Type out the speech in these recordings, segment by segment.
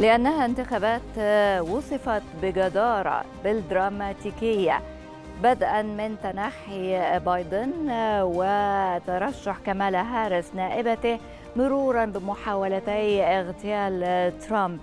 لأنها انتخابات آه، وصفت بجدارة بالدراماتيكية بدءا من تنحي بايدن آه، وترشح كمالا هاريس نائبته مرورا بمحاولتي اغتيال آه، ترامب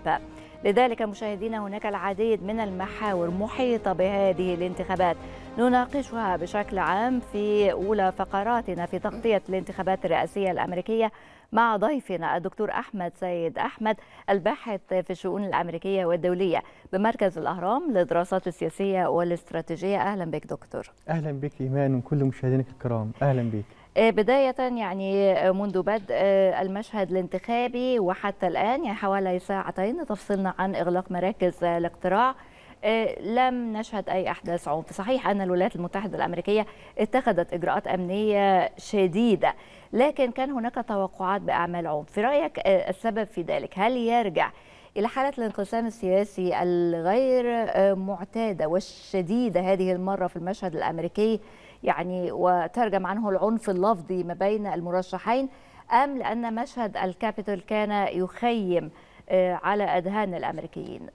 لذلك مشاهدينا هناك العديد من المحاور محيطة بهذه الانتخابات نناقشها بشكل عام في أولى فقراتنا في تغطية الانتخابات الرئاسية الأمريكية مع ضيفنا الدكتور أحمد سيد أحمد الباحث في الشؤون الأمريكية والدولية بمركز الأهرام للدراسات السياسية والاستراتيجية أهلا بك دكتور أهلا بك إيمان وكل مشاهدينك الكرام أهلا بك آه، بداية يعني آه، منذ بدء آه، المشهد الانتخابي وحتى الآن يعني حوالي ساعتين تفصلنا عن إغلاق مراكز الاقتراع آه، لم نشهد أي أحداث عنف صحيح أن الولايات المتحدة الأمريكية اتخذت إجراءات أمنية شديدة لكن كان هناك توقعات بأعمال عنف في رأيك آه، السبب في ذلك هل يرجع إلى حالة الانقسام السياسي الغير آه، معتادة والشديدة هذه المرة في المشهد الأمريكي يعني وترجم عنه العنف اللفظي ما بين المرشحين أم لأن مشهد الكابيتول كان يخيم على أذهان الأمريكيين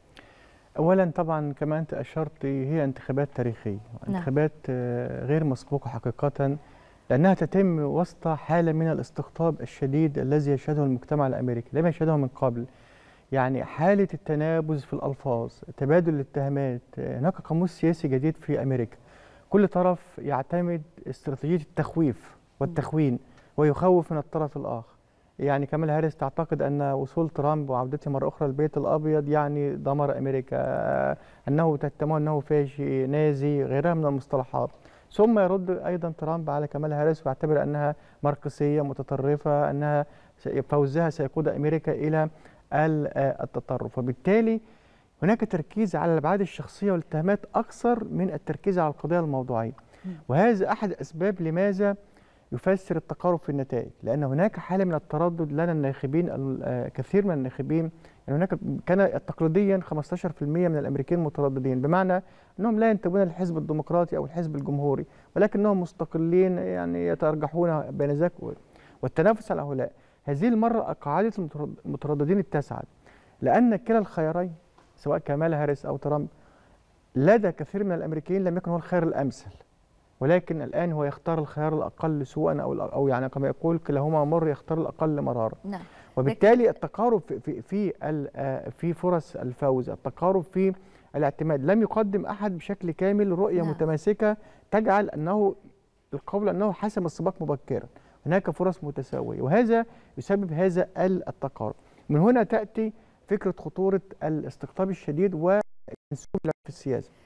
اولا طبعا كما انت اشرت هي انتخابات تاريخيه نعم. انتخابات آه، غير مسبوقه حقيقه لانها تتم وسط حاله من الاستقطاب الشديد الذي يشهده المجتمع الامريكي لم يشهده من قبل يعني حاله التنابز في الالفاظ تبادل الاتهامات آه، هناك قاموس سياسي جديد في امريكا كل طرف يعتمد استراتيجيه التخويف والتخوين نعم. ويخوف من الطرف الاخر يعني كمال هاريس تعتقد أن وصول ترامب وعودته مرة أخرى للبيت الأبيض يعني دمر أمريكا أنه تتهمه أنه فاشي نازي غيرها من المصطلحات ثم يرد أيضا ترامب على كمال هاريس ويعتبر أنها ماركسية متطرفة أنها فوزها سيقود أمريكا إلى التطرف وبالتالي هناك تركيز على الابعاد الشخصيه والاتهامات اكثر من التركيز على القضيه الموضوعيه وهذا احد اسباب لماذا يفسر التقارب في النتائج لان هناك حاله من التردد لدى الناخبين آه، كثير من الناخبين يعني هناك كان تقليديا 15% من الامريكان مترددين بمعنى انهم لا ينتمون للحزب الديمقراطي او الحزب الجمهوري ولكنهم مستقلين يعني يترجحون بين ذاك والتنافس على هؤلاء هذه المره قاعده المترددين اتسعت لان كلا الخيارين سواء كمال هاريس او ترامب لدى كثير من الامريكيين لم يكن هو الخيار الامثل ولكن الآن هو يختار الخيار الأقل سوءا أو أو يعني كما يقول كلاهما مر يختار الأقل مرارا نعم. وبالتالي التقارب في في آه، في فرص الفوز التقارب في الاعتماد لم يقدم أحد بشكل كامل رؤية نعم. متماسكة تجعل أنه القول أنه حسم السباق مبكرا هناك فرص متساوية وهذا يسبب هذا التقارب من هنا تأتي فكرة خطورة الاستقطاب الشديد والانسوب في السياسة